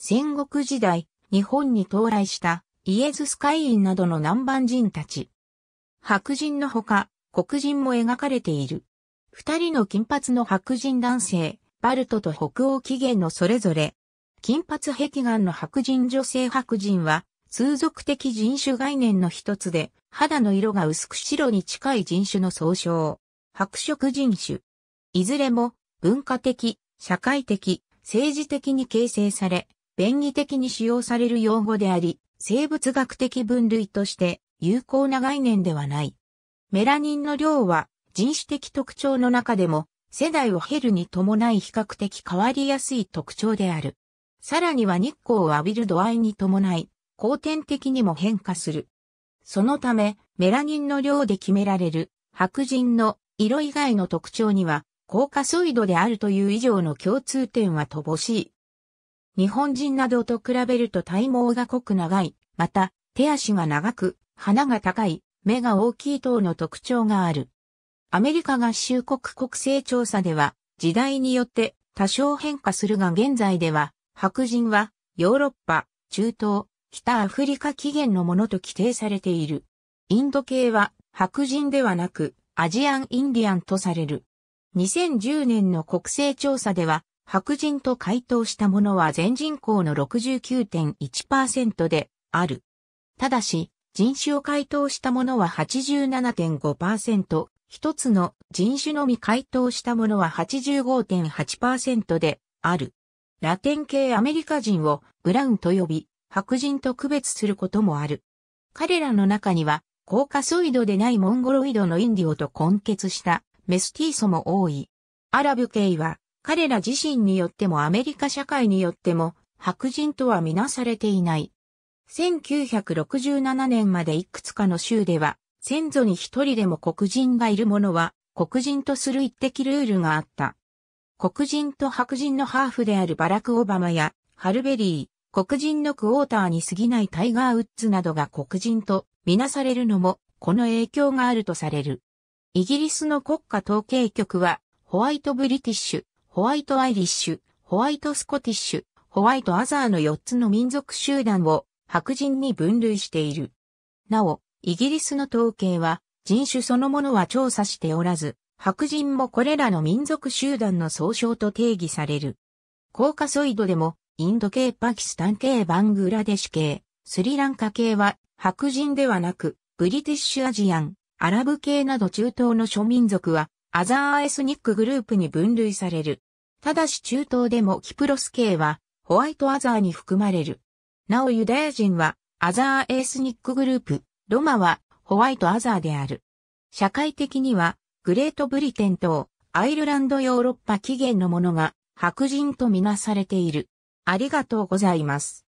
戦国時代、日本に到来したイエズス会員などの南蛮人たち。白人のほか、黒人も描かれている。二人の金髪の白人男性、バルトと北欧起源のそれぞれ、金髪壁眼の白人女性白人は、通俗的人種概念の一つで、肌の色が薄く白に近い人種の総称。白色人種。いずれも文化的、社会的、政治的に形成され、便宜的に使用される用語であり、生物学的分類として有効な概念ではない。メラニンの量は人種的特徴の中でも世代を経るに伴い比較的変わりやすい特徴である。さらには日光を浴びる度合いに伴い、後天的にも変化する。そのため、メラニンの量で決められる白人の色以外の特徴には、高加ソイドであるという以上の共通点は乏しい。日本人などと比べると体毛が濃く長い、また、手足が長く、鼻が高い、目が大きい等の特徴がある。アメリカ合衆国国勢調査では、時代によって多少変化するが現在では、白人はヨーロッパ、中東、北アフリカ起源のものと規定されている。インド系は白人ではなくアジアンインディアンとされる。2010年の国勢調査では白人と回答した者は全人口の69.1%である。ただし、人種を回答した者は87.5%、一つの人種のみ回答した者は85.8%である。ラテン系アメリカ人をブラウンと呼び、白人と区別することもある。彼らの中には、コーカソイドでないモンゴロイドのインディオと混血したメスティーソも多い。アラブ系は彼ら自身によってもアメリカ社会によっても白人とはみなされていない。1967年までいくつかの州では、先祖に一人でも黒人がいる者は、黒人とする一滴ルールがあった。黒人と白人のハーフであるバラク・オバマや、ハルベリー、黒人のクォーターに過ぎないタイガー・ウッズなどが黒人とみなされるのも、この影響があるとされる。イギリスの国家統計局は、ホワイト・ブリティッシュ、ホワイトアイリッシュ、ホワイトスコティッシュ、ホワイトアザーの4つの民族集団を白人に分類している。なお、イギリスの統計は人種そのものは調査しておらず、白人もこれらの民族集団の総称と定義される。コーカソイドでも、インド系、パキスタン系、バングラデシュ系、スリランカ系は白人ではなく、ブリティッシュアジアン、アラブ系など中東の諸民族はアザーエスニックグループに分類される。ただし中東でもキプロス系はホワイトアザーに含まれる。なおユダヤ人はアザーエスニックグループ、ロマはホワイトアザーである。社会的にはグレートブリテン等アイルランドヨーロッパ起源のものが白人とみなされている。ありがとうございます。